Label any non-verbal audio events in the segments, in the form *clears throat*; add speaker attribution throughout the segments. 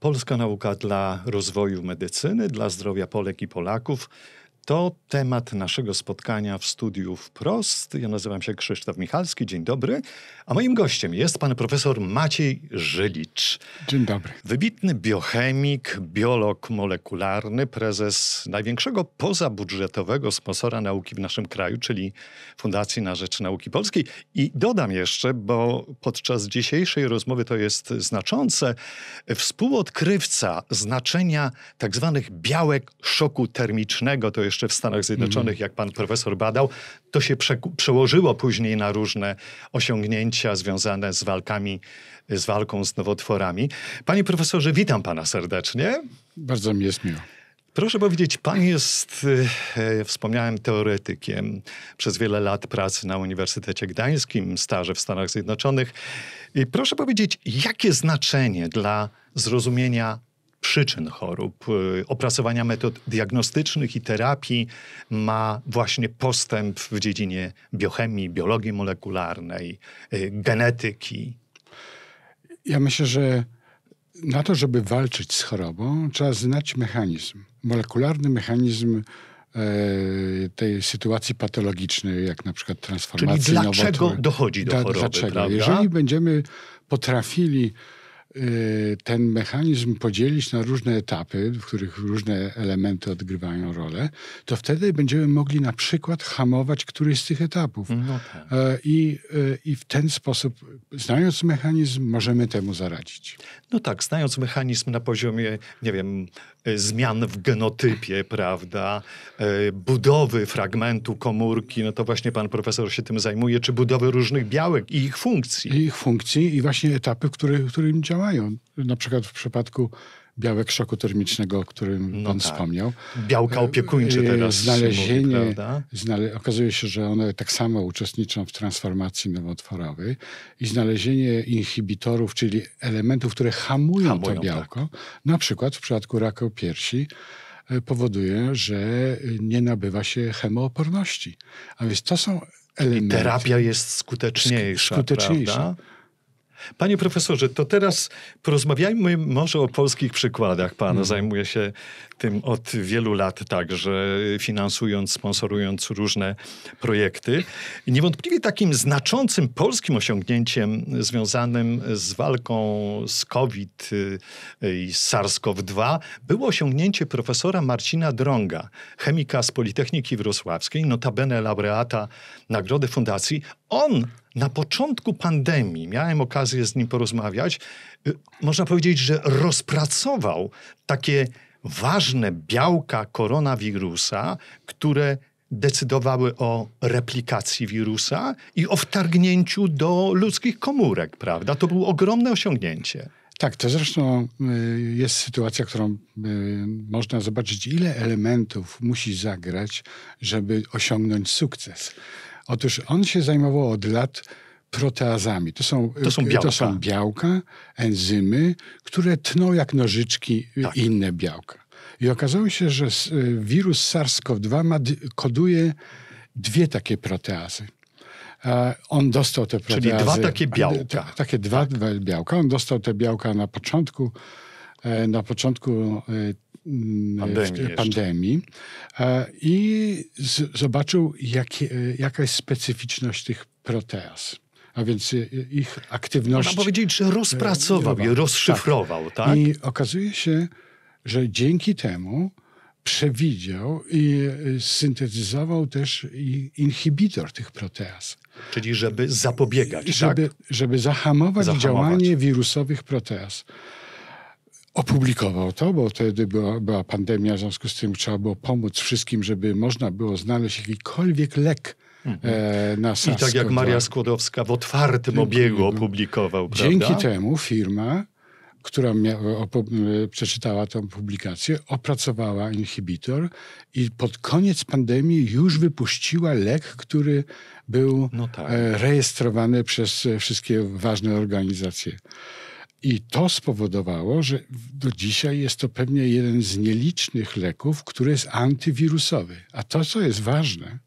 Speaker 1: Polska nauka dla rozwoju medycyny, dla zdrowia Polek i Polaków. To temat naszego spotkania w studiu wprost. Ja nazywam się Krzysztof Michalski. Dzień dobry. A moim gościem jest pan profesor Maciej Żylicz. Dzień dobry. Wybitny biochemik, biolog molekularny, prezes największego pozabudżetowego sponsora nauki w naszym kraju, czyli Fundacji na Rzecz Nauki Polskiej. I dodam jeszcze, bo podczas dzisiejszej rozmowy to jest znaczące, współodkrywca znaczenia tzw. Tak białek szoku termicznego. To jest w Stanach Zjednoczonych, mm. jak pan profesor badał, to się przełożyło później na różne osiągnięcia związane z walkami, z walką z nowotworami. Panie profesorze, witam pana serdecznie. Bardzo mi jest miło. Proszę powiedzieć, pan jest, e, e wspomniałem, teoretykiem. Przez wiele lat pracy na Uniwersytecie Gdańskim, staże w Stanach Zjednoczonych. I proszę powiedzieć, jakie znaczenie dla zrozumienia przyczyn chorób, y, opracowania metod diagnostycznych i terapii ma właśnie postęp w dziedzinie biochemii, biologii molekularnej, y, genetyki.
Speaker 2: Ja myślę, że na to, żeby walczyć z chorobą, trzeba znać mechanizm, molekularny mechanizm e, tej sytuacji patologicznej, jak na przykład transformacji. Czyli dlaczego dochodzi do choroby, Dlaczego? Prawda? Jeżeli będziemy potrafili Y, ten mechanizm podzielić na różne etapy, w których różne elementy odgrywają rolę, to wtedy będziemy mogli na przykład hamować któryś z tych etapów. No tak. E, I, y, I w ten sposób, znając
Speaker 1: mechanizm, możemy temu zaradzić. No tak, znając mechanizm na poziomie, nie wiem, y, zmian w genotypie, prawda, budowy fragmentu komórki, no to właśnie pan profesor się tym zajmuje, czy budowy różnych białek i ich funkcji. I ich funkcji
Speaker 2: i właśnie etapy, w których, w działają działają. Na przykład w przypadku białek szoku termicznego,
Speaker 1: o którym no pan tak. wspomniał. Białka opiekuńcze e, e, teraz. Znalezienie, mówi, znale okazuje
Speaker 2: się, że one tak samo uczestniczą w transformacji nowotworowej i znalezienie inhibitorów, czyli elementów, które hamują, hamują to białko, tak. na przykład w przypadku raka piersi, e, powoduje, że nie nabywa się chemooporności. A więc to są
Speaker 1: elementy... I terapia jest skuteczniejsza, skuteczniejsza. Prawda? Panie profesorze, to teraz porozmawiajmy może o polskich przykładach. Pan mhm. zajmuje się tym od wielu lat także, y, finansując, sponsorując różne projekty. Niewątpliwie takim znaczącym polskim osiągnięciem związanym z walką z COVID y, i SARS-CoV-2 było osiągnięcie profesora Marcina Drąga, chemika z Politechniki Wrocławskiej, notabene laureata Nagrody Fundacji. On na początku pandemii, miałem okazję z nim porozmawiać, y, można powiedzieć, że rozpracował takie ważne białka koronawirusa, które decydowały o replikacji wirusa i o wtargnięciu do ludzkich komórek, prawda? To było ogromne osiągnięcie. Tak, to zresztą y, jest sytuacja, którą y,
Speaker 2: można zobaczyć, ile elementów musi zagrać, żeby osiągnąć sukces. Otóż on się zajmował od lat proteazami. To są, to są, białka. Y, to są białka, enzymy, które tną jak nożyczki y, tak. inne białka. I okazało się, że y, wirus SARS-CoV-2 ma, koduje dwie takie proteazy. On dostał te proteazy. Czyli dwa takie białka. takie dwa, tak. dwa białka. On dostał te białka na początku, e, na początku e, pandemii. pandemii e, I z, zobaczył, jak, jaka jest specyficzność tych proteaz a więc y, y, ich aktywność... Można powiedzieć, że y, rozpracował je,
Speaker 1: rozszyfrował, tak. tak? I
Speaker 2: okazuje się, że dzięki temu przewidział i syntetyzował też inhibitor tych proteaz.
Speaker 1: Czyli żeby zapobiegać, tak? żeby, tak?
Speaker 2: Żeby zahamować, zahamować działanie wirusowych proteaz
Speaker 1: opublikował to,
Speaker 2: bo wtedy była, była, pandemia, w związku z tym trzeba było pomóc wszystkim, żeby można było znaleźć jakikolwiek lek Mhm. E, na Sasko. I tak jak Maria
Speaker 1: Skłodowska w otwartym obiegu opublikował, prawda? Dzięki
Speaker 2: temu firma, która e, przeczytała tę publikację, opracowała inhibitor i pod koniec pandemii już wypuściła lek, który był no e, tak. rejestrowany przez wszystkie ważne organizacje. I to spowodowało, że do dzisiaj jest to pewnie jeden z nielicznych leków, który jest antywirusowy. A to, co jest ważne,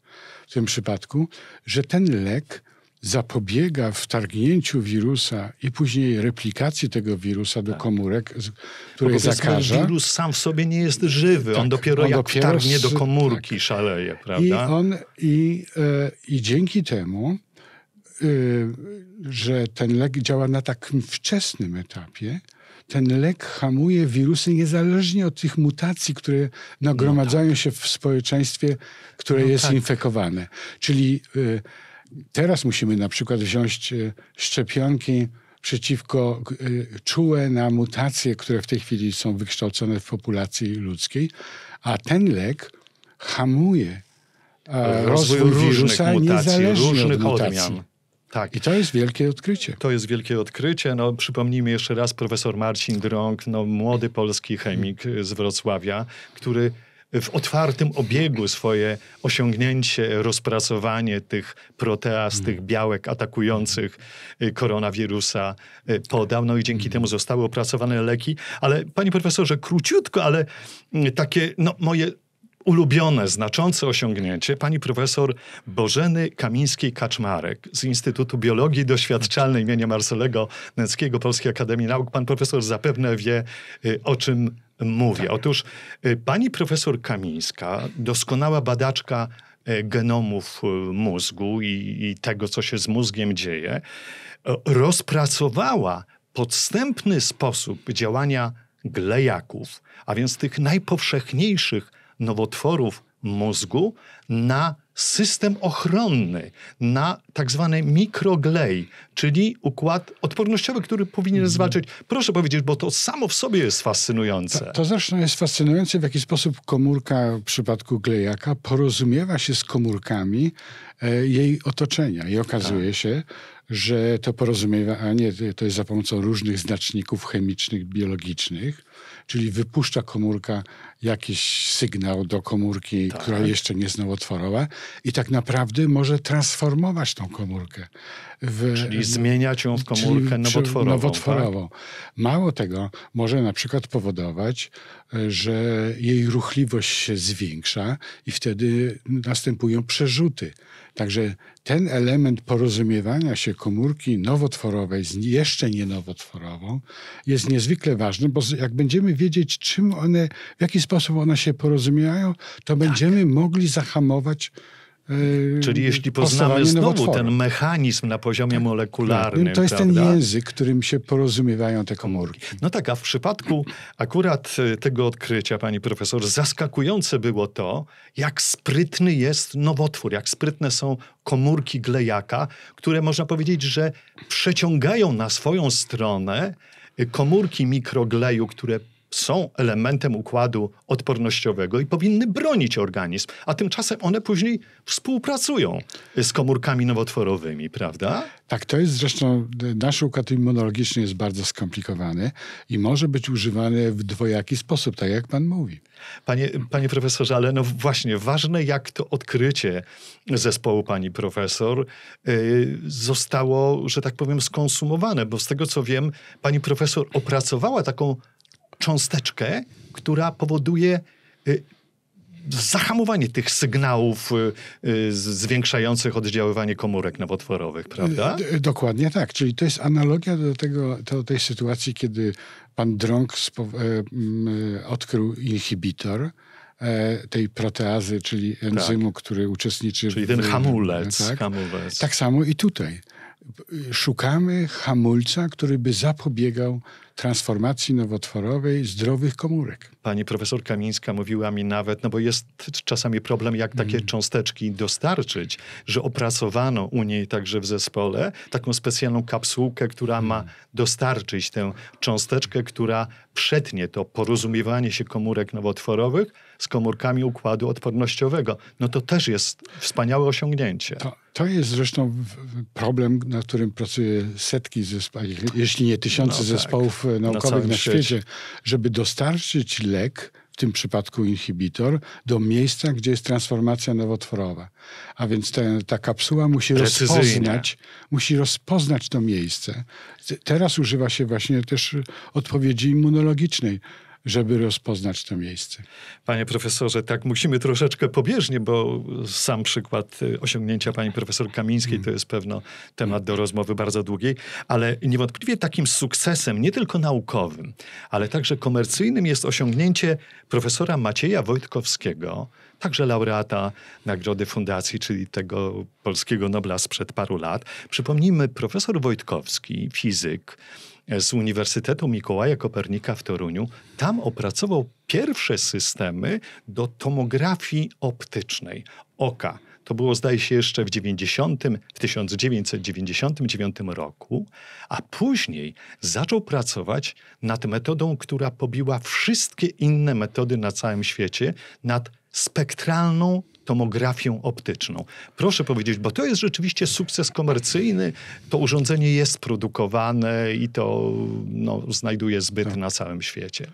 Speaker 2: w tym przypadku, że ten lek zapobiega wtargnięciu wirusa i później replikacji tego wirusa do tak. komórek, które zakaża.
Speaker 1: wirus sam w sobie nie jest żywy, tak, on dopiero on jak dopiero wtargnie do komórki tak. szaleje, prawda? I, on, i,
Speaker 2: e, i dzięki temu, e, że ten lek działa na takim wczesnym etapie, ten lek hamuje wirusy niezależnie od tych mutacji, które nagromadzają no tak. się w społeczeństwie, które no jest tak. infekowane. Czyli y, teraz musimy na przykład wziąć y, szczepionki przeciwko y, czułe na mutacje, które w tej chwili są wykształcone w populacji ludzkiej, a ten lek hamuje rozwój, rozwój wirusa mutacji, niezależnie od mutacji. Odmian.
Speaker 1: Tak. I to jest wielkie odkrycie. To jest wielkie odkrycie. No, przypomnijmy jeszcze raz profesor Marcin Drąg, no, młody polski chemik z Wrocławia, który w otwartym obiegu swoje osiągnięcie, rozpracowanie tych proteaz, tych mm. białek atakujących y, koronawirusa y, podał. No i dzięki mm. temu zostały opracowane leki. Ale, panie profesorze, króciutko, ale mm, takie no, moje ulubione, znaczące osiągnięcie pani profesor Bożeny Kamińskiej-Kaczmarek z Instytutu Biologii Doświadczalnej imienia Marcelego Nęckiego Polskiej Akademii Nauk. Pan profesor zapewne wie, y, o czym mówię. Tak. Otóż y, pani profesor Kamińska, doskonała badaczka y, genomów mózgu i, i tego, co się z mózgiem dzieje, rozpracowała podstępny sposób działania glejaków, a więc tych najpowszechniejszych nowotworów mózgu na system ochronny, na tak zwany mikroglej, czyli układ odpornościowy, który powinien mhm. zwalczyć. Proszę powiedzieć, bo to samo w sobie jest fascynujące. To, to zresztą jest fascynujące,
Speaker 2: w jaki sposób komórka w przypadku glejaka porozumiewa się z komórkami e, jej otoczenia. I okazuje tak. się, że to porozumiewanie to jest za pomocą różnych znaczników chemicznych, biologicznych, czyli wypuszcza komórka jakiś sygnał do komórki, tak. która jeszcze nie jest nowotworowa i tak naprawdę może transformować tą komórkę. W, czyli zmieniać ją w komórkę nowotworową. nowotworową. Tak? Mało tego, może na przykład powodować że jej ruchliwość się zwiększa i wtedy następują przerzuty. Także ten element porozumiewania się komórki nowotworowej z jeszcze nie nowotworową jest niezwykle ważny, bo jak będziemy wiedzieć, czym one, w jaki sposób one się porozumiewają, to tak. będziemy mogli zahamować Yy, Czyli jeśli poznamy znowu ten
Speaker 1: mechanizm na poziomie tak. molekularnym. No, to jest prawda? ten język, którym się porozumiewają te komórki. No tak, a w przypadku akurat y, tego odkrycia, pani profesor, zaskakujące było to, jak sprytny jest nowotwór, jak sprytne są komórki glejaka, które można powiedzieć, że przeciągają na swoją stronę y, komórki mikrogleju, które są elementem układu odpornościowego i powinny bronić organizm, a tymczasem one później współpracują z komórkami nowotworowymi, prawda?
Speaker 2: Tak, to jest zresztą, nasz układ immunologiczny jest bardzo skomplikowany i może być używany w dwojaki sposób, tak jak pan mówi.
Speaker 1: Panie, panie profesorze, ale no właśnie, ważne jak to odkrycie zespołu pani profesor y, zostało, że tak powiem, skonsumowane, bo z tego co wiem, pani profesor opracowała taką cząsteczkę, która powoduje y, zahamowanie tych sygnałów y, y, zwiększających oddziaływanie komórek nowotworowych, prawda?
Speaker 2: Dokładnie tak. Czyli to jest analogia do, tego, do tej sytuacji, kiedy pan Drąg e, odkrył inhibitor e, tej proteazy, czyli enzymu, tak. który uczestniczy czyli w... Czyli ten hamulec. Tak? hamulec. Tak samo i tutaj. Szukamy hamulca, który by zapobiegał transformacji nowotworowej zdrowych komórek.
Speaker 1: Pani profesor Kamińska mówiła mi nawet, no bo jest czasami problem, jak takie mm. cząsteczki dostarczyć, że opracowano u niej także w zespole taką specjalną kapsułkę, która mm. ma dostarczyć tę cząsteczkę, która przetnie to porozumiewanie się komórek nowotworowych z komórkami układu odpornościowego. No to też jest wspaniałe osiągnięcie. To,
Speaker 2: to jest zresztą problem, na którym pracuje setki zespołów, jeśli nie tysiące no, tak. zespołów E, naukowych na, na świecie, świecie, żeby dostarczyć lek, w tym przypadku inhibitor, do miejsca, gdzie jest transformacja nowotworowa. A więc ta kapsuła musi rozpoznać, musi rozpoznać to miejsce. Teraz
Speaker 1: używa się właśnie też odpowiedzi immunologicznej żeby rozpoznać to miejsce. Panie profesorze, tak musimy troszeczkę pobieżnie, bo sam przykład y, osiągnięcia pani profesor Kamińskiej to jest pewno temat do rozmowy bardzo długiej, ale niewątpliwie takim sukcesem, nie tylko naukowym, ale także komercyjnym jest osiągnięcie profesora Macieja Wojtkowskiego, także laureata Nagrody Fundacji, czyli tego polskiego Nobla sprzed paru lat. Przypomnijmy, profesor Wojtkowski, fizyk, z Uniwersytetu Mikołaja Kopernika w Toruniu. Tam opracował pierwsze systemy do tomografii optycznej oka. To było, zdaje się, jeszcze w, 90, w 1999 roku, a później zaczął pracować nad metodą, która pobiła wszystkie inne metody na całym świecie, nad spektralną tomografią optyczną. Proszę powiedzieć, bo to jest rzeczywiście sukces komercyjny, to urządzenie jest produkowane i to no, znajduje zbyt tak. na całym świecie.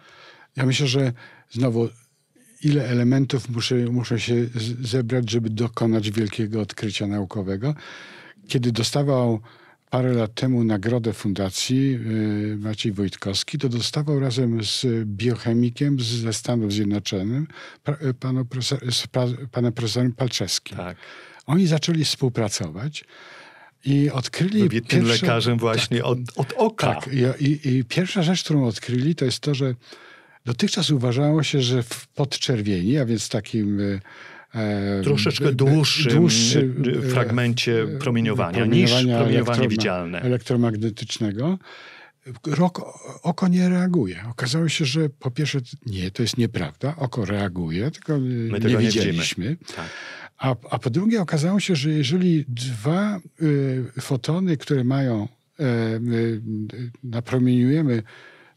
Speaker 1: Ja myślę, że znowu
Speaker 2: ile elementów muszę, muszę się zebrać, żeby dokonać wielkiego odkrycia naukowego. Kiedy dostawał parę lat temu nagrodę fundacji y, Maciej Wojtkowski, to dostawał razem z biochemikiem ze Stanów Zjednoczonych, y, panu profesor, z panem profesorem Palczewskim. Tak. Oni zaczęli współpracować i odkryli... Wybitnym pierwsze... lekarzem tak.
Speaker 1: właśnie tak, od, od, oka.
Speaker 2: Tak. I, I pierwsza rzecz, którą odkryli, to jest to, że dotychczas uważało się, że w podczerwieni, a więc takim y, E, troszeczkę dłuższym, dłuższy e,
Speaker 1: fragmencie promieniowania, promieniowania niż promieniowanie widzialne.
Speaker 2: Elektromagnetycznego. oko nie reaguje. Okazało się, że po pierwsze, nie, to jest nieprawda. Oko reaguje, tylko My nie widzieliśmy. Nie tak. a, a, po drugie, okazało się, że jeżeli dwa y, fotony, które mają, e, y, y, napromieniujemy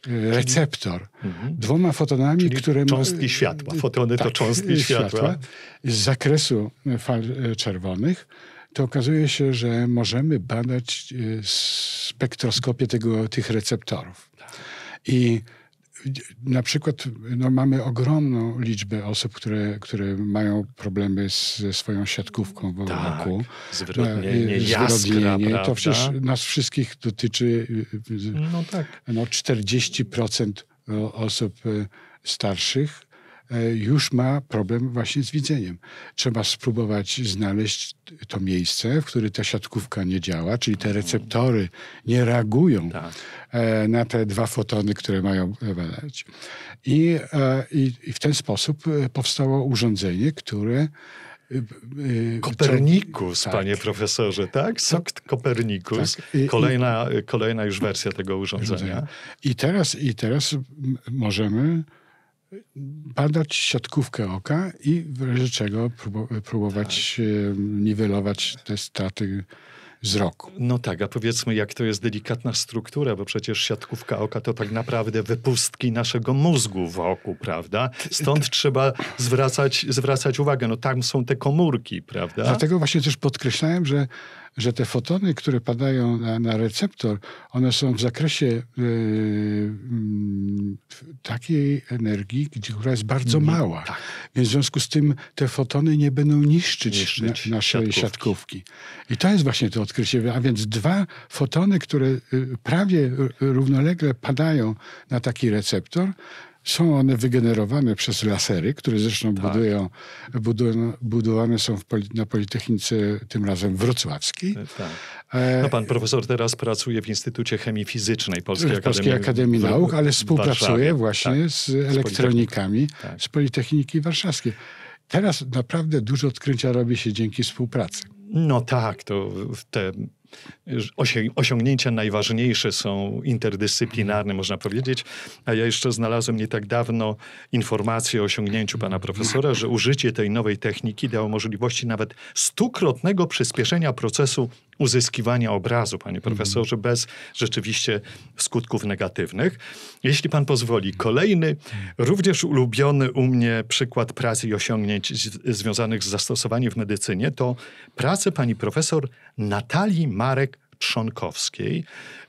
Speaker 2: Mhm. receptor mhm. dwoma fotonami, Czyli które... Cząstki światła, fotony tak, to cząstki światła. światła. Z zakresu fal e, czerwonych to okazuje się, że możemy badać e, spektroskopię tego, tych receptorów. Tak. I na przykład no, mamy ogromną liczbę osób, które, które mają problemy z, ze swoją siatkówką w tak, roku.
Speaker 1: Zwyrodnienie, e, to przecież
Speaker 2: nas wszystkich dotyczy y, y, no, tak. no, 40% osób y, starszych E, już ma problem właśnie z widzeniem. Trzeba spróbować znaleźć to miejsce, w którym ta siatkówka nie działa, czyli te mhm. receptory nie reagują tak. E, na te dwa fotony, które mają badać. I, e, i, I w ten sposób powstało urządzenie, które Kopernikus,
Speaker 1: tak. panie profesorze, tak? Sokt Kopernikus. Tak. I, kolejna, i, kolejna już wersja tego urządzenia.
Speaker 2: I teraz, I teraz możemy badać siatkówkę oka i w razie czego próbować tak. niwelować te straty wzroku.
Speaker 1: No tak, a powiedzmy, jak to jest delikatna struktura, bo przecież siatkówka oka to tak naprawdę wypustki naszego mózgu w oku, prawda? Stąd trzeba zwracać, zwracać uwagę. No tam są te komórki, prawda? Dlatego
Speaker 2: właśnie też podkreślałem, że że te fotony, które padają na, na receptor, one są w zakresie e, mm, takiej energii, która jest bardzo nie, mm, mała. Tak. Więc w związku z tym te fotony nie będą niszczyć, niszczyć na, naszej siatkówki. siatkówki. I to jest właśnie to odkrycie. A więc dwa fotony, które y, prawie równolegle padają na taki receptor, są one wygenerowane przez lasery, które zresztą tak. budują, budowane są na Politechnice, tym razem wrocławskiej. E, tak.
Speaker 1: E, no, pan profesor teraz pracuje w Instytucie Chemii Fizycznej Polskiej, Akademii, Polskiej Akademii Nauk, ale współpracuje właśnie tak. z elektronikami
Speaker 2: z Politechniki, tak. z Politechniki Warszawskiej. Teraz naprawdę dużo odkrycia robi się dzięki współpracy.
Speaker 1: No tak, to te osiągnięcia najważniejsze są interdyscyplinarne, można powiedzieć. A ja jeszcze znalazłem nie tak dawno informację o osiągnięciu pana profesora, że użycie tej nowej techniki dało możliwości nawet stukrotnego przyspieszenia procesu uzyskiwania obrazu, panie mhm. profesorze, mm. bez rzeczywiście skutków negatywnych. Jeśli pan pozwoli, kolejny, również ulubiony u mnie przykład pracy i osiągnięć związanych z zastosowaniem w medycynie to pracę pani profesor Natalii Marek Trzonkowskiej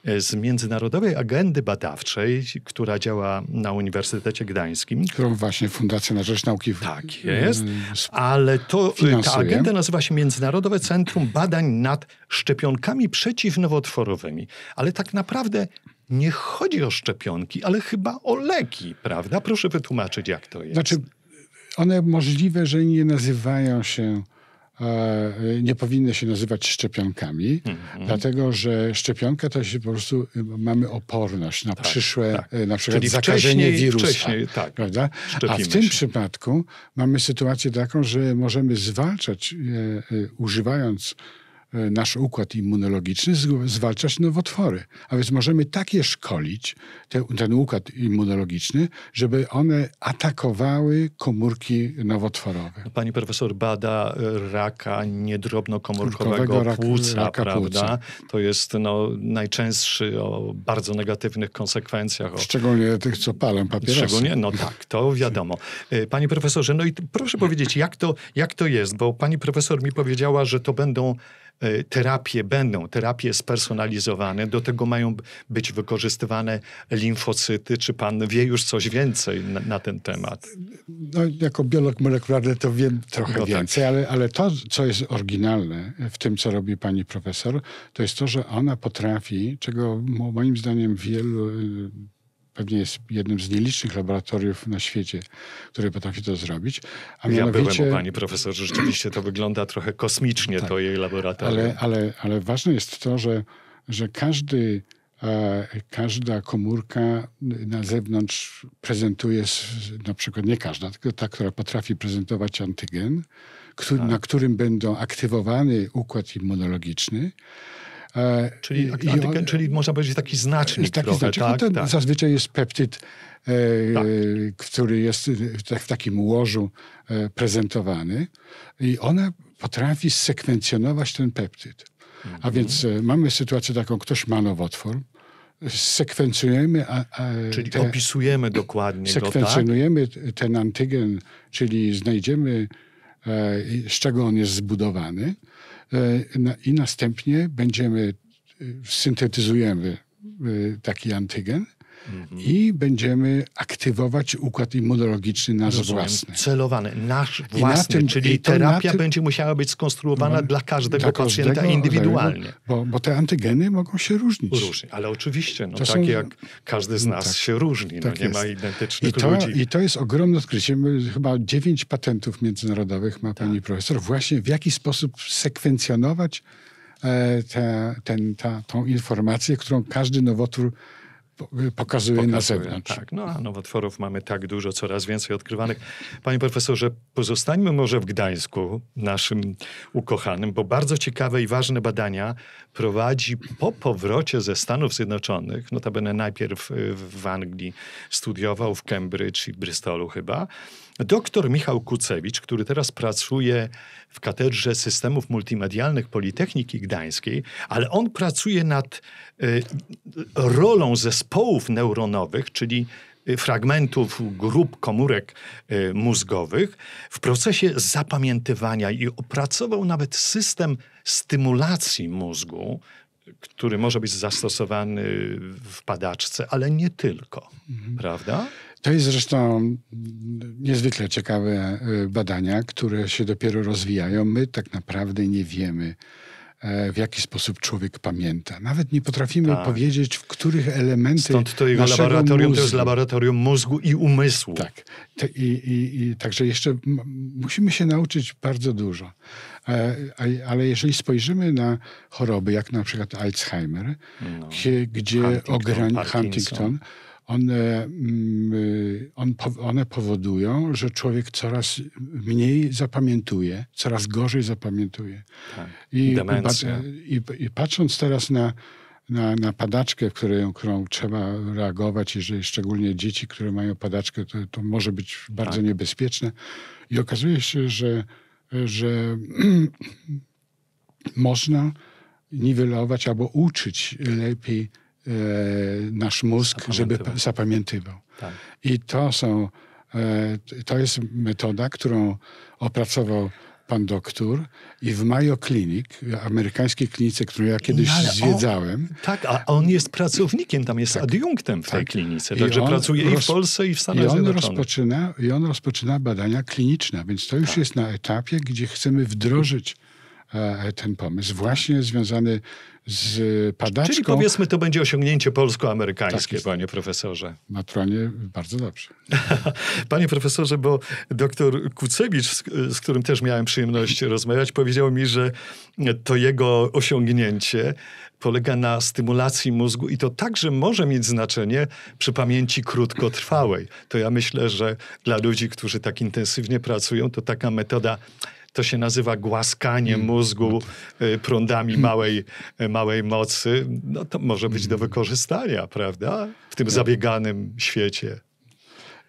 Speaker 1: e, z Międzynarodowej Agendy Badawczej, która działa na Uniwersytecie Gdańskim. Którą właśnie Fundacja na Rzecz Nauki Tak jest, e, ale to, e, finansuje. ta agenda nazywa się Międzynarodowe Centrum Badań nad Szczepionkami Przeciwnowotworowymi. Ale tak naprawdę nie chodzi o szczepionki, ale chyba o leki, prawda? Proszę wytłumaczyć, jak to jest. Znaczy,
Speaker 2: one możliwe, że nie nazywają się E, nie powinny się nazywać szczepionkami, mm-hmm. dlatego że szczepionka to się po prostu y, mamy oporność na tak, przyszłe, tak. Y, na przykład Czyli zakażenie wirusa. Tak, prawda? A w tym się. przypadku mamy sytuację taką, że możemy zwalczać, e, e, używając E, nasz układ immunologiczny, zwalczać nowotwory. A więc możemy takie szkolić, te, ten układ immunologiczny, żeby one atakowały komórki nowotworowe.
Speaker 1: No, pani profesor bada raka niedrobnokomórkowego rak, płuca, raka prawda? Płuca. To jest no, najczęstszy o bardzo negatywnych konsekwencjach. O...
Speaker 2: Szczególnie tych, co palą papierosy. Szczególnie, no tak,
Speaker 1: to wiadomo. E, Panie profesorze, no i proszę powiedzieć, jak to, jak to jest? Bo pani profesor mi powiedziała, że to będą E, terapie będą, terapie spersonalizowane, do tego mają być wykorzystywane limfocyty. Czy pan wie już coś więcej na, na ten temat?
Speaker 2: No, jako biolog molekularny to wiem trochę no tak. więcej, tak. ale, ale to, co jest oryginalne w tym, co robi pani profesor, to jest to, że ona potrafi, czego moim zdaniem wielu pewnie jest jednym z nielicznych laboratoriów na świecie, które potrafi
Speaker 1: to zrobić. A ja byłem u pani profesor, rzeczywiście to wygląda trochę kosmicznie, tak. to jej laboratorium. Ale,
Speaker 2: ale, ale ważne jest to, że, że każdy e, każda komórka na zewnątrz prezentuje, na przykład nie każda, tylko ta, która potrafi prezentować antygen, który, tak. na którym będą aktywowany układ immunologiczny, E, czyli, I, antygen, on,
Speaker 1: czyli można powiedzieć taki znacznik taki trochę, znacznik, no tak, ten tak.
Speaker 2: Zazwyczaj jest peptyd, e, tak. który jest w tak- takim łożu e, prezentowany i ona potrafi sekwencjonować ten peptyd. A mhm. więc mamy sytuację taką, ktoś ma nowotwór, sekwencjonujemy. A, a czyli te,
Speaker 1: opisujemy dokładnie. Sekwencjonujemy
Speaker 2: go, tak? ten antygen, czyli znajdziemy, e, z czego on jest zbudowany. E, i następnie będziemy, e, syntetyzujemy e, taki antygen Mhm. I będziemy aktywować układ immunologiczny nasz Rozumiem, własny.
Speaker 1: Celowany, nasz własny, tym, czyli terapia tym, będzie musiała być skonstruowana no, dla każdego dla pacjenta indywidualnie.
Speaker 2: Bo, bo, te antygeny mogą się różnić. Różni,
Speaker 1: ale oczywiście, no, tak jak każdy z nas no, tak, się różni, no tak no, nie ma identycznych I to, ludzi. I
Speaker 2: to jest ogromne odkrycie. chyba dziewięć patentów międzynarodowych ma pani tak. profesor właśnie w jaki sposób sekwencjonować e, tę, ten, ta, tą informację, którą każdy nowotwór pokazuje, y, pokazuje na zewnątrz. Tak, no a
Speaker 1: nowotworów mamy tak dużo, coraz więcej odkrywanych. Panie profesorze, pozostańmy może w Gdańsku, naszym ukochanym, bo bardzo ciekawe i ważne badania prowadzi po powrocie ze Stanów Zjednoczonych, notabene najpierw y, w Anglii studiował, w Cambridge i Bristolu chyba, Doktor Michał Kucewicz, który teraz pracuje w katedrze systemów multimedialnych Politechniki Gdańskiej, ale on pracuje nad y, rolą zespołów neuronowych, czyli y, fragmentów grup komórek y, mózgowych w procesie zapamiętywania i opracował nawet system stymulacji mózgu, który może być zastosowany w padaczce, ale nie tylko, mhm. prawda?
Speaker 2: To jest zresztą niezwykle ciekawe e, badania, które się dopiero rozwijają. My tak naprawdę nie wiemy, e, w jaki sposób człowiek pamięta. Nawet nie potrafimy tak. powiedzieć, w których elementy Stąd to jego laboratorium mózgu. to jest laboratorium mózgu i umysłu. Tak. I, i, i także jeszcze musimy się nauczyć bardzo dużo. E, ale jeżeli spojrzymy na choroby, jak na przykład Alzheimer, no. gdzie, gdzie Huntington, Huntington one, mm, y, on, one powodują, że człowiek coraz mniej zapamiętuje, coraz gorzej zapamiętuje. Tak. I, i, I, patrząc teraz na, na, na padaczkę, którą, którą trzeba reagować, jeżeli szczególnie dzieci, które mają padaczkę, to, to może być bardzo tak. niebezpieczne. I okazuje się, że, że *clears throat* można niwelować albo uczyć lepiej E, nasz mózg, żeby zapamiętywał. Tak. I to są, e, to jest metoda, którą opracował pan doktor i w Mayo Clinic,
Speaker 1: amerykańskiej klinice, którą ja kiedyś no, zwiedzałem. On, tak, a on jest pracownikiem, tam jest tak, adiunktem w tak. tej klinice, także I pracuje roz, i w Polsce, i w Stanach i on Zjednoczonych.
Speaker 2: Rozpoczyna, I on rozpoczyna badania kliniczne, więc to już tak. jest na etapie, gdzie chcemy wdrożyć E, ten pomysł, właśnie związany z padaczką. Czyli powiedzmy,
Speaker 1: to będzie osiągnięcie polsko-amerykańskie, tak panie profesorze.
Speaker 2: Naturalnie bardzo dobrze.
Speaker 1: *laughs* panie profesorze, bo doktor Kucewicz, z którym też miałem przyjemność rozmawiać, powiedział mi, że to jego osiągnięcie polega na stymulacji mózgu i to także może mieć znaczenie przy pamięci krótkotrwałej. To ja myślę, że dla ludzi, którzy tak intensywnie pracują, to taka metoda to się nazywa głaskanie mm. mózgu no y, prądami *laughs* małej, y, małej mocy. No to może być do mm. wykorzystania, prawda? W tym zabieganym świecie.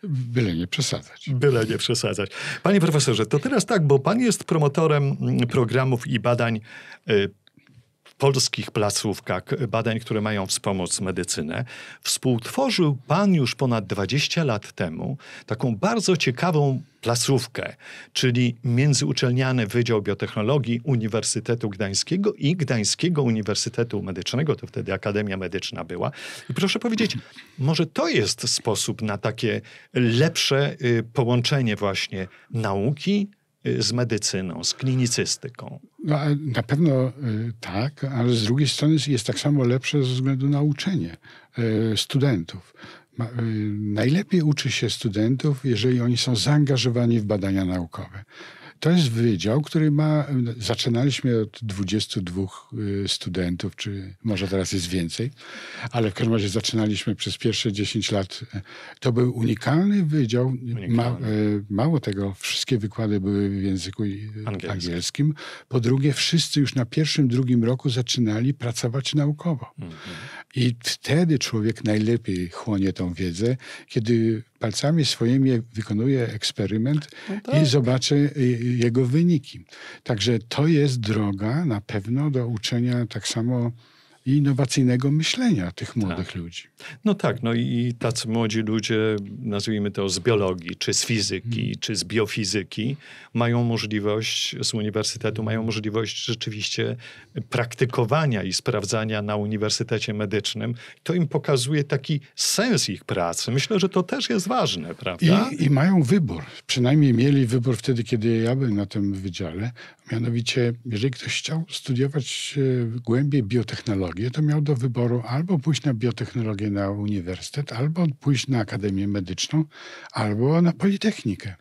Speaker 1: Byle nie przesadzać. Byle nie przesadzać. Panie profesorze, to teraz tak, bo pan jest promotorem mm, programów i badań y, polskich placówkach badań, które mają wspomóc medycynę, współtworzył pan już ponad 20 lat temu taką bardzo ciekawą placówkę, czyli Międzyuczelniany Wydział Biotechnologii Uniwersytetu Gdańskiego i Gdańskiego Uniwersytetu Medycznego, to wtedy Akademia Medyczna była. I proszę powiedzieć, może to jest sposób na takie lepsze y, połączenie właśnie nauki, Y, z medycyną, z klinicystyką.
Speaker 2: No, na pewno y, tak, ale z drugiej strony jest tak samo lepsze ze względu na uczenie y, studentów. Najlepiej uczy się studentów, jeżeli oni są zaangażowani w badania naukowe. To jest wydział, który ma. Zaczynaliśmy od 22 y, studentów, czy może teraz jest więcej, ale w każdym razie zaczynaliśmy przez pierwsze 10 lat. To był unikalny wydział. Unikalny. Ma, y, mało tego, wszystkie wykłady były w języku y, angielskim. angielskim. Po drugie, wszyscy już na pierwszym, drugim roku zaczynali pracować naukowo. Mhm. I wtedy człowiek najlepiej chłonie tą wiedzę, kiedy palcami swoimi wykonuje eksperyment no tak. i zobaczy y, jego wyniki. Także to jest droga na pewno do uczenia tak samo i innowacyjnego myślenia tych młodych tak. ludzi.
Speaker 1: No tak, no i tacy młodzi ludzie, nazwijmy to z biologii, czy z fizyki, hmm. czy z biofizyki, mają możliwość, z uniwersytetu mają mhm. możliwość rzeczywiście praktykowania i sprawdzania na Uniwersytecie Medycznym. To im pokazuje taki sens ich pracy. Myślę, że to też jest ważne, prawda? I, i
Speaker 2: mają wybór. Przynajmniej mieli wybór wtedy, kiedy ja byłem na tym wydziale. Mianowicie, jeżeli ktoś chciał studiować e, głębiej biotechnologię, biotechnologię, to miał do wyboru albo pójść na biotechnologię na uniwersytet, albo pójść na Akademię Medyczną, albo na Politechnikę.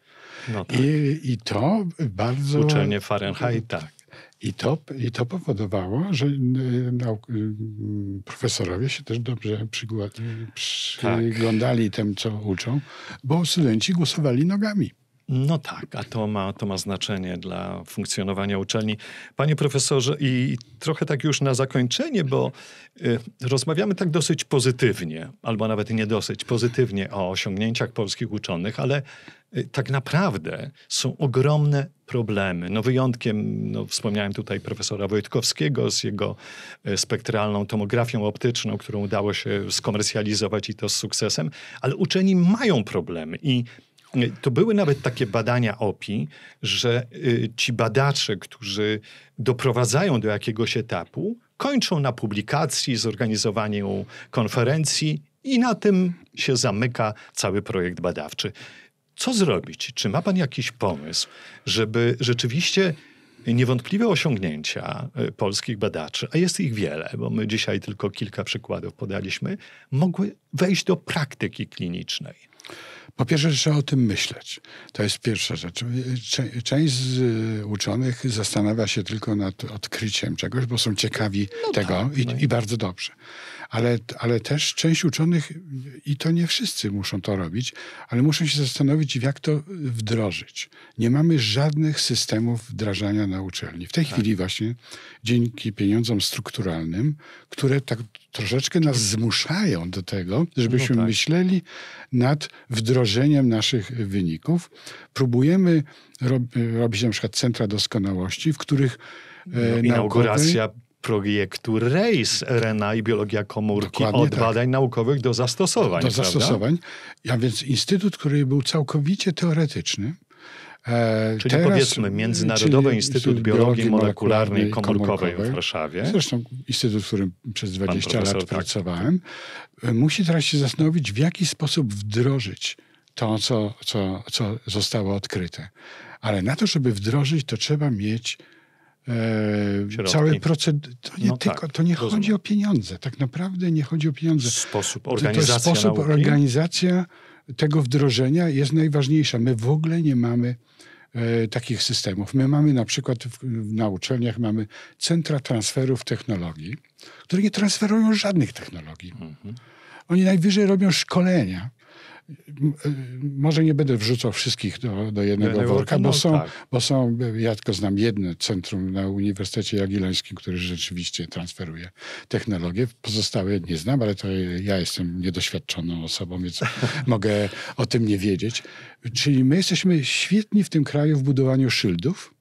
Speaker 2: No tak. I, I to bardzo... Uczelnie Fahrenheit, tak. I to, I to powodowało, że y, y, profesorowie się też dobrze tak. przyglądali tak. temu, co uczą, bo studenci głosowali nogami.
Speaker 1: No tak, a to ma, to ma znaczenie dla funkcjonowania uczelni. Panie profesorze, i trochę tak już na zakończenie, bo y, rozmawiamy tak dosyć pozytywnie, albo nawet nie dosyć pozytywnie o osiągnięciach polskich uczonych, ale y, tak naprawdę są ogromne problemy. No wyjątkiem, no, wspomniałem tutaj profesora Wojtkowskiego z jego y, spektralną tomografią optyczną, którą udało się skomercjalizować i to z sukcesem, ale uczeni mają problemy i to były nawet takie badania OPI, że y, ci badacze, którzy doprowadzają do jakiegoś etapu, kończą na publikacji, zorganizowaniu konferencji i na tym się zamyka cały projekt badawczy. Co zrobić? Czy ma pan jakiś pomysł, żeby rzeczywiście niewątpliwe osiągnięcia y, polskich badaczy, a jest ich wiele, bo my dzisiaj tylko kilka przykładów podaliśmy, mogły wejść do praktyki klinicznej? Po pierwsze, trzeba o tym myśleć. To jest pierwsza
Speaker 2: rzecz. Część z y, uczonych zastanawia się tylko nad odkryciem czegoś, bo są ciekawi no tak, tego tak, i, no i, bardzo dobrze. Ale, ale też część uczonych, i to nie wszyscy muszą to robić, ale muszą się zastanowić, jak to wdrożyć. Nie mamy żadnych systemów wdrażania na uczelni. W tej tak. chwili właśnie dzięki pieniądzom strukturalnym, które tak troszeczkę nas zmuszają do tego, żebyśmy no tak. myśleli nad wdrożeniem naszych wyników. Próbujemy rob robić na przykład centra doskonałości, w których e, no, inauguracja
Speaker 1: projektu REIS, RENA i biologia komórki, Dokładnie od tak. badań naukowych do zastosowań. Do prawda? zastosowań.
Speaker 2: A więc instytut, który był całkowicie teoretyczny,
Speaker 1: E, czyli Teraz, powiedzmy Międzynarodowy czyli Instytut Biologii Molekularnej i Komórkowej w Warszawie. Zresztą
Speaker 2: instytut, w którym przez 20 lat tak. pracowałem. E, musi teraz się zastanowić, w jaki sposób wdrożyć to, co, co, co zostało odkryte. Ale na to, żeby wdrożyć, to trzeba mieć e, całe procedury. To nie, no tylko, tak, to nie chodzi o pieniądze. Tak naprawdę nie chodzi o pieniądze. Sposób
Speaker 1: organizacja To, to jest sposób,
Speaker 2: organizacja tego wdrożenia jest najważniejsza. My w ogóle nie mamy e, takich systemów. My mamy na przykład w, na uczelniach mamy centra transferów technologii, które nie transferują żadnych technologii. Mhm. Oni najwyżej robią szkolenia, może nie będę wrzucał wszystkich do, do jednego Będę worka, no bo, są, tak. bo są, ja tylko znam jedno centrum na Uniwersytecie Jagiellońskim, które rzeczywiście transferuje technologię. Pozostałe nie znam, ale to ja jestem niedoświadczoną osobą, więc *laughs* mogę o tym nie wiedzieć. Czyli my jesteśmy świetni w tym kraju w budowaniu szyldów,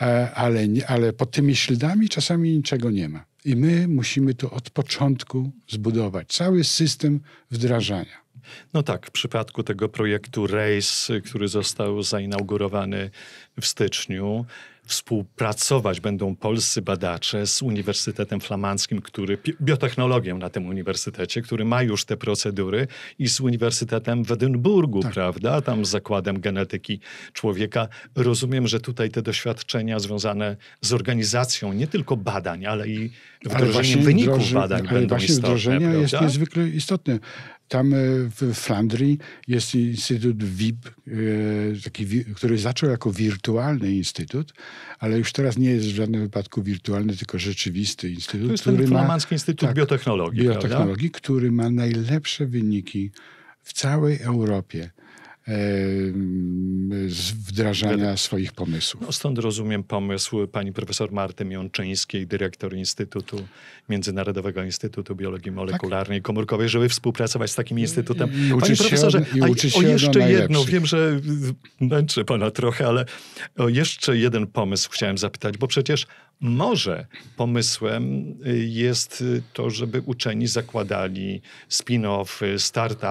Speaker 2: e, ale, ale pod tymi szyldami czasami niczego nie ma. I my musimy to od początku zbudować. Cały system wdrażania.
Speaker 1: No tak, w przypadku tego projektu RACE, który został zainaugurowany w styczniu, współpracować będą polscy badacze z Uniwersytetem Flamandzkim, który, biotechnologią na tym uniwersytecie, który ma już te procedury i z Uniwersytetem w Edynburgu, tak. prawda? Tam z Zakładem Genetyki Człowieka. Rozumiem, że tutaj te doświadczenia związane z organizacją nie tylko badań, ale i wdrożeniem ale wyników wdroży, badań będą istotne. wdrożenia prawda? jest
Speaker 2: niezwykle istotne. Tam e, w Flandrii jest Instytut WIB, e, taki, który zaczął jako wirtualny instytut, ale już teraz nie jest w żadnym wypadku wirtualny, tylko rzeczywisty instytut. To jest który ten flamandzki
Speaker 1: ma, Instytut tak, Biotechnologii. Biotechnologii, prawda? który ma najlepsze wyniki w całej Europie
Speaker 2: wdrażania swoich pomysłów. No
Speaker 1: stąd rozumiem pomysł pani profesor Marty Mionczyńskiej, dyrektor Instytutu Międzynarodowego Instytutu Biologii Molekularnej tak. i Komórkowej, żeby współpracować z takim instytutem. I Panie profesorze, a, o jeszcze jedno, wiem, że y, męczę pana trochę, ale o jeszcze jeden pomysł chciałem zapytać, bo przecież może pomysłem y, jest y, to, żeby uczeni zakładali spin-offy,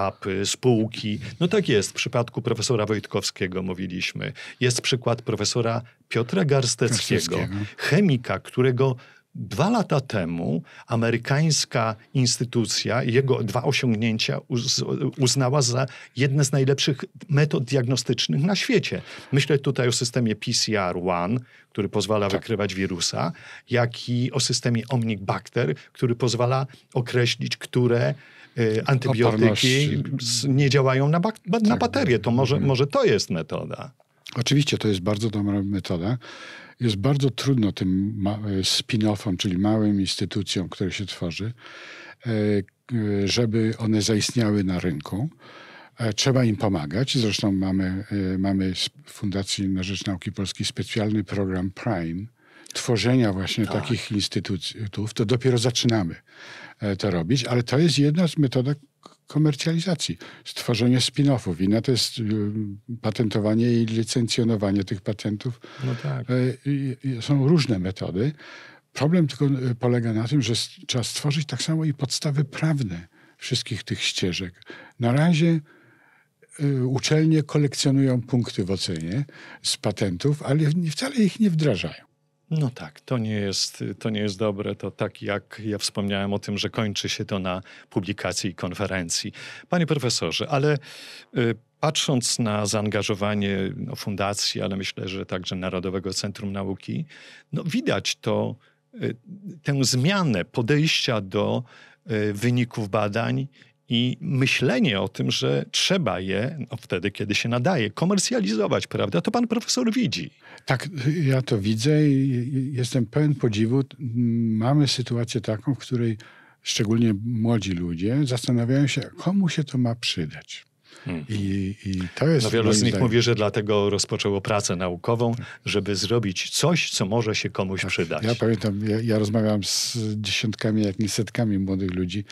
Speaker 1: upy spółki. No tak jest. W przypadku profesora Wojtkowskiego mówiliśmy. Jest przykład profesora Piotra Garsteckiego, chemika, którego Dwa lata temu amerykańska instytucja jego dwa osiągnięcia uz, uznała za jedne z najlepszych metod diagnostycznych na świecie. Myślę tutaj o systemie PCR-1, który pozwala tak. wykrywać wirusa, jak i o systemie Bacter, który pozwala określić, które y, antybiotyki nie działają na, bak- na tak. baterie. To może, mhm. może to jest metoda.
Speaker 2: Oczywiście to jest bardzo dobra metoda. Jest bardzo trudno tym e, spin-offom, czyli małym instytucjom, które się tworzy, e, e, żeby one zaistniały na rynku. Trzeba im pomagać. Zresztą mamy, mamy z Fundacji na Rzecz Nauki Polskiej specjalny program Prime tworzenia właśnie tak. takich instytutów. To dopiero zaczynamy to robić, ale to jest jedna z metod, komercjalizacji, stworzenie spin-offów. Inna to jest y, patentowanie i licencjonowanie tych patentów. No tak. E, są różne metody. Problem tylko y, polega na tym, że trzeba stworzyć tak samo i podstawy prawne wszystkich tych ścieżek. Na razie y, uczelnie kolekcjonują punkty w ocenie z patentów, ale wcale ich nie wdrażają.
Speaker 1: No tak, to nie, jest, to nie jest dobre. To tak jak ja wspomniałem o tym, że kończy się to na publikacji i konferencji. Panie profesorze, ale y, patrząc na zaangażowanie no, fundacji, ale myślę, że także Narodowego Centrum Nauki, no, widać to, y, tę zmianę podejścia do y, wyników badań i myślenie o tym, że trzeba je no, wtedy, kiedy się nadaje, komercjalizować, prawda? To pan profesor widzi.
Speaker 2: Tak, ja to widzę i jestem pełen podziwu. Mamy sytuację taką, w której szczególnie młodzi ludzie zastanawiają się, komu się to ma przydać.
Speaker 1: Hmm. I, I,
Speaker 2: to jest. No wielu z nich zdaniem. mówi,
Speaker 1: że dlatego rozpoczęło pracę naukową, żeby zrobić coś, co może się komuś tak. przydać. Ja pamiętam,
Speaker 2: ja, ja rozmawiałam z dziesiątkami, jak nie setkami młodych ludzi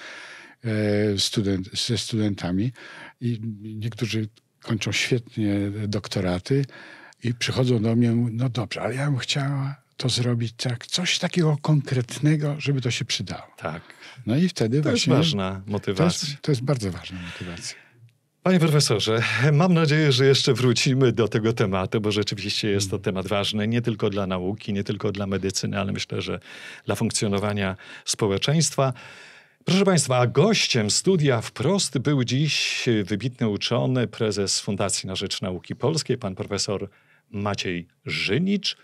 Speaker 2: E, student, ze studentami i niektórzy kończą świetnie doktoraty i przychodzą do mnie, no dobrze, ale ja bym chciała to zrobić tak, coś takiego konkretnego, żeby to się przydało.
Speaker 1: Tak. No i wtedy to właśnie... To jest ważna motywacja. To jest, to jest bardzo ważna motywacja. Panie profesorze, mam nadzieję, że jeszcze wrócimy do tego tematu, bo rzeczywiście jest to temat ważny nie tylko dla nauki, nie tylko dla medycyny, ale myślę, że dla funkcjonowania społeczeństwa. Proszę Państwa, gościem studia wprost był dziś wybitny uczony, prezes Fundacji na Rzecz Nauki Polskiej, pan profesor Maciej Żynicz,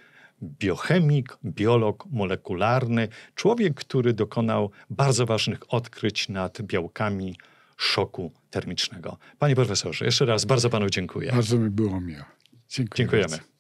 Speaker 1: biochemik, biolog molekularny, człowiek, który dokonał bardzo ważnych odkryć nad białkami szoku termicznego. Panie profesorze, jeszcze raz bardzo panu dziękuję. Bardzo
Speaker 2: mi było miło. Dziękuję Dziękujemy. Bardzo.